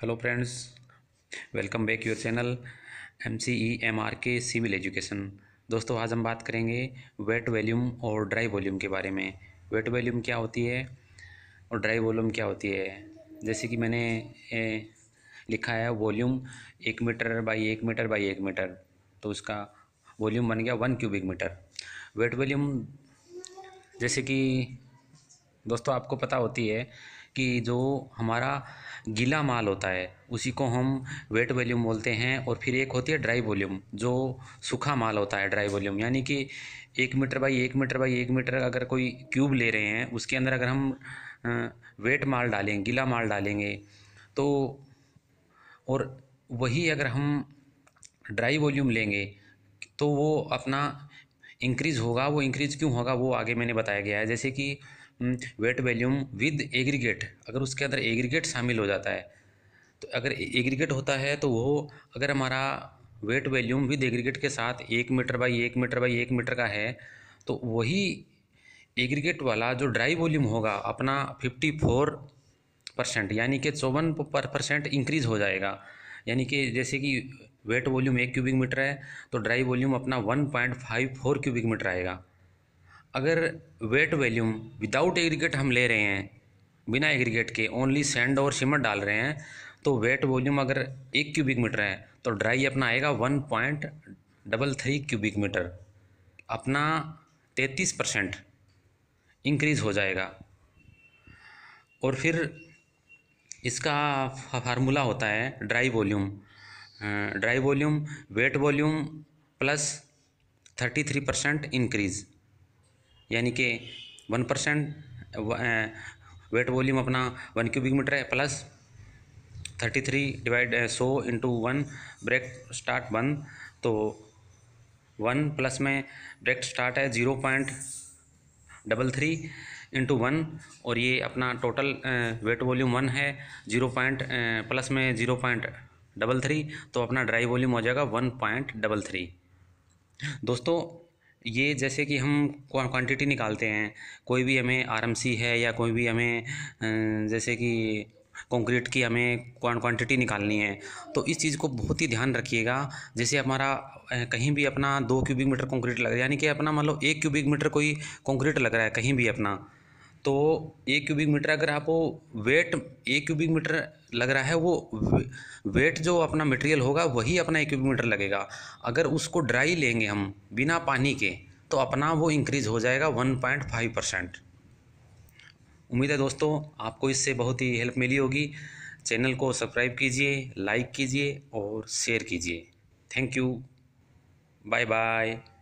hello friends welcome back your channel M C E M R के civil education दोस्तों आज हम बात करेंगे वेट वॉल्यूम और ड्राई वॉल्यूम के बारे में वेट वॉल्यूम क्या होती है और ड्राई वॉल्यूम क्या होती है जैसे कि मैंने ए, लिखा है वॉल्यूम एक मीटर बाई एक मीटर बाई एक मीटर तो उसका वॉल्यूम बन गया one cubic metre wet volume जैसे कि दोस्तों आपको पता होती है कि जो हमारा गीला माल होता है उसी को हम वेट वॉल्यूम बोलते हैं और फिर एक होती है ड्राई वॉल्यूम जो सूखा माल होता है ड्राई वॉल्यूम यानी कि एक मीटर बाई एक मीटर बाई एक मीटर अगर कोई क्यूब ले रहे हैं उसके अंदर अगर हम वेट माल डालें गीला माल डालेंगे तो और वही अगर हम ड्राई वॉल्यूम लेंगे तो वो अपना इंक्रीज़ होगा वो इंक्रीज़ क्यों होगा वो आगे मैंने बताया गया है जैसे कि वेट वैल्यूम विद एग्रीगेट अगर उसके अंदर एग्रीगेट शामिल हो जाता है तो अगर एग्रीगेट होता है तो वो अगर हमारा वेट वैल्यूम विद एग्रीगेट के साथ एक मीटर बाई एक मीटर बाई एक मीटर का है तो वही एग्रीगेट वाला जो ड्राई वॉल्यूम होगा अपना फिफ्टी फोर परसेंट यानी कि चौवन पर परसेंट इंक्रीज़ हो जाएगा यानी कि जैसे कि वेट वॉल्यूम एक क्यूबिक मीटर है तो ड्राई वॉल्यूम अपना one point five four cubic metre आएगा अगर वेट वैल्यूम विदाउट एग्रीगेट हम ले रहे हैं बिना एग्रीगेट के ओनली सेंड और सीमेंट डाल रहे हैं तो वेट वॉल्यूम अगर एक क्यूबिक मीटर है तो ड्राई अपना आएगा one point double three cubic metre अपना तैंतीस परसेंट इंक्रीज़ हो जाएगा और फिर इसका फार्मूला होता है dry volume dry volume wet volume plus thirty three percent increase यानी कि वन परसेंट वेट वॉल्यूम अपना वन क्यूबिक मीटर है plus thirty three divide so into one break start one तो वन प्लस में break start है zero point double three into one और ये अपना टोटल वेट वॉल्यूम वन है zero point plus में ज़ीरो पॉइंट डबल थ्री तो अपना ड्राई वॉल्यूम हो जाएगा वन पॉइंट डबल थ्री दोस्तों ये जैसे कि हम क्वांटिटी निकालते हैं कोई भी हमें आर है या कोई भी हमें अं, जैसे कि कंक्रीट की हमें क्वांटिटी निकालनी है तो इस चीज़ को बहुत ही ध्यान रखिएगा जैसे हमारा कहीं भी अपना दो क्यूबिक मीटर कंक्रीट लग यानी कि अपना मान लो एक क्यूबिक मीटर कोई कंक्रीट लग रहा है कहीं भी अपना तो एक क्यूबिक मीटर अगर आपको वेट एक क्यूबिक मीटर लग रहा है वो वेट जो अपना मटेरियल होगा वही अपना एक क्यूबिक मीटर लगेगा अगर उसको ड्राई लेंगे हम बिना पानी के तो अपना वो इंक्रीज हो जाएगा वन पॉइंट फाइव परसेंट उम्मीद है दोस्तों आपको इससे बहुत ही हेल्प मिली होगी चैनल को सब्सक्राइब कीजिए लाइक कीजिए और शेयर कीजिए थैंक यू बाय बाय